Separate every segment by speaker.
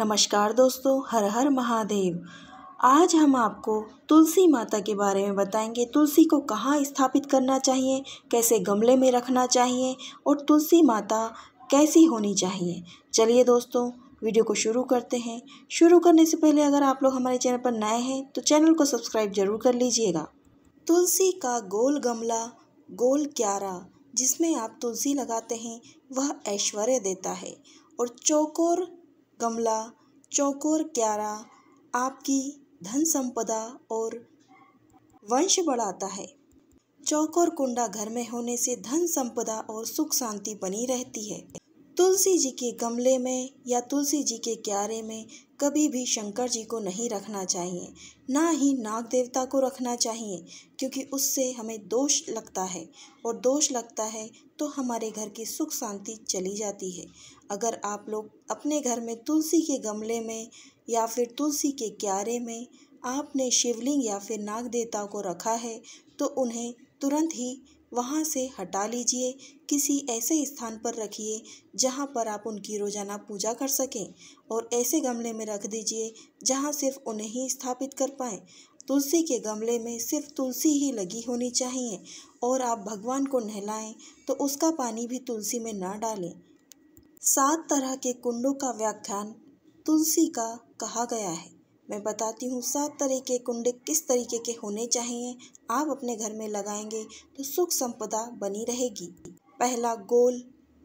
Speaker 1: नमस्कार दोस्तों हर हर महादेव आज हम आपको तुलसी माता के बारे में बताएंगे तुलसी को कहाँ स्थापित करना चाहिए कैसे गमले में रखना चाहिए और तुलसी माता कैसी होनी चाहिए चलिए दोस्तों वीडियो को शुरू करते हैं शुरू करने से पहले अगर आप लोग हमारे चैनल पर नए हैं तो चैनल को सब्सक्राइब जरूर कर लीजिएगा तुलसी का गोल गमला गोल क्यारा जिसमें आप तुलसी लगाते हैं वह ऐश्वर्य देता है और चौकोर कमला चौकोर क्यारा आपकी धन संपदा और वंश बढ़ाता है चौकोर कुंडा घर में होने से धन संपदा और सुख शांति बनी रहती है तुलसी जी के गमले में या तुलसी जी के क्यारे में कभी भी शंकर जी को नहीं रखना चाहिए ना ही नाग देवता को रखना चाहिए क्योंकि उससे हमें दोष लगता है और दोष लगता है तो हमारे घर की सुख शांति चली जाती है अगर आप लोग अपने घर में तुलसी के गमले में या फिर तुलसी के क्यारे में आपने शिवलिंग या फिर नाग देवता को रखा है तो उन्हें तुरंत ही वहाँ से हटा लीजिए किसी ऐसे स्थान पर रखिए जहाँ पर आप उनकी रोज़ाना पूजा कर सकें और ऐसे गमले में रख दीजिए जहाँ सिर्फ उन्हें ही स्थापित कर पाएँ तुलसी के गमले में सिर्फ तुलसी ही लगी होनी चाहिए और आप भगवान को नहलाएं तो उसका पानी भी तुलसी में ना डालें सात तरह के कुंडों का व्याख्यान तुलसी का कहा गया है मैं बताती हूँ सात तरह के कुंडे किस तरीके के होने चाहिए आप अपने घर में लगाएंगे तो सुख संपदा बनी रहेगी पहला गोल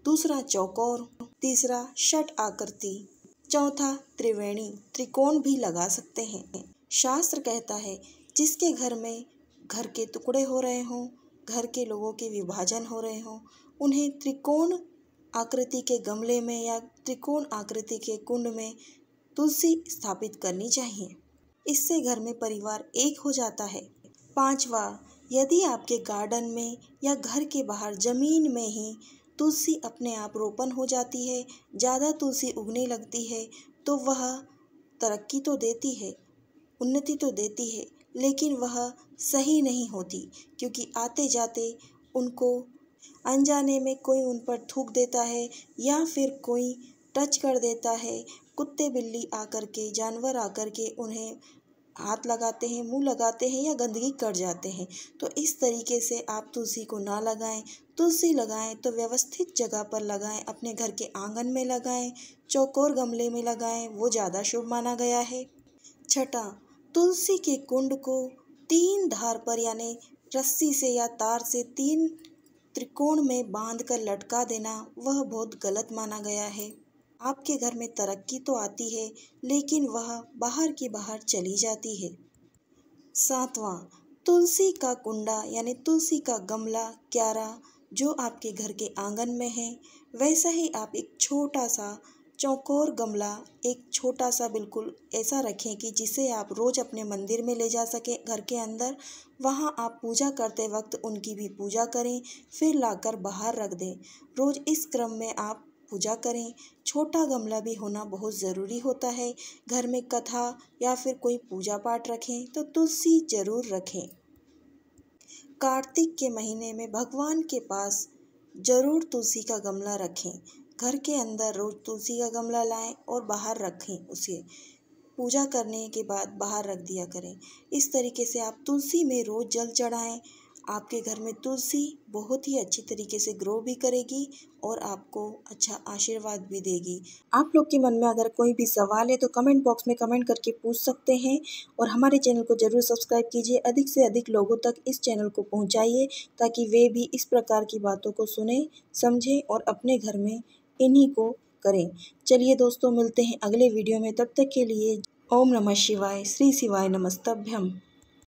Speaker 1: दूसरा चौकोर तीसरा षट आकृति चौथा त्रिवेणी त्रिकोण भी लगा सकते हैं शास्त्र कहता है जिसके घर में घर के टुकड़े हो रहे हों घर के लोगों के विभाजन हो रहे हों उन्हें त्रिकोण आकृति के गमले में या त्रिकोण आकृति के कुंड में तुलसी स्थापित करनी चाहिए इससे घर में परिवार एक हो जाता है पांचवा यदि आपके गार्डन में या घर के बाहर ज़मीन में ही तुलसी अपने आप रोपण हो जाती है ज़्यादा तुलसी उगने लगती है तो वह तरक्की तो देती है उन्नति तो देती है लेकिन वह सही नहीं होती क्योंकि आते जाते उनको अनजाने में कोई उन पर थूक देता है या फिर कोई टच कर देता है कुत्ते बिल्ली आकर के जानवर आकर के उन्हें हाथ लगाते हैं मुंह लगाते हैं या गंदगी कर जाते हैं तो इस तरीके से आप तुलसी को ना लगाएं तुलसी लगाएं तो व्यवस्थित जगह पर लगाएं अपने घर के आंगन में लगाएं चौकोर गमले में लगाएं वो ज़्यादा शुभ माना गया है छठा तुलसी के कुंड को तीन धार पर यानी रस्सी से या तार से तीन त्रिकोण में बांध कर लटका देना वह बहुत गलत माना गया है आपके घर में तरक्की तो आती है लेकिन वह बाहर की बाहर चली जाती है सातवां तुलसी का कुंडा यानी तुलसी का गमला क्यारा जो आपके घर के आंगन में है वैसा ही आप एक छोटा सा चौकोर गमला एक छोटा सा बिल्कुल ऐसा रखें कि जिसे आप रोज़ अपने मंदिर में ले जा सकें घर के अंदर वहाँ आप पूजा करते वक्त उनकी भी पूजा करें फिर लाकर बाहर रख दें रोज़ इस क्रम में आप पूजा करें छोटा गमला भी होना बहुत ज़रूरी होता है घर में कथा या फिर कोई पूजा पाठ रखें तो तुलसी ज़रूर रखें कार्तिक के महीने में भगवान के पास ज़रूर तुलसी का गमला रखें घर के अंदर रोज़ तुलसी का गमला लाएं और बाहर रखें उसे पूजा करने के बाद बाहर रख दिया करें इस तरीके से आप तुलसी में रोज़ जल चढ़ाएं आपके घर में तुलसी बहुत ही अच्छी तरीके से ग्रो भी करेगी और आपको अच्छा आशीर्वाद भी देगी आप लोग के मन में अगर कोई भी सवाल है तो कमेंट बॉक्स में कमेंट करके पूछ सकते हैं और हमारे चैनल को ज़रूर सब्सक्राइब कीजिए अधिक से अधिक लोगों तक इस चैनल को पहुंचाइए ताकि वे भी इस प्रकार की बातों को सुने समझें और अपने घर में इन्हीं को करें चलिए दोस्तों मिलते हैं अगले वीडियो में तब तक के लिए ओम नमः शिवाय श्री शिवाय नमस्तभ्यम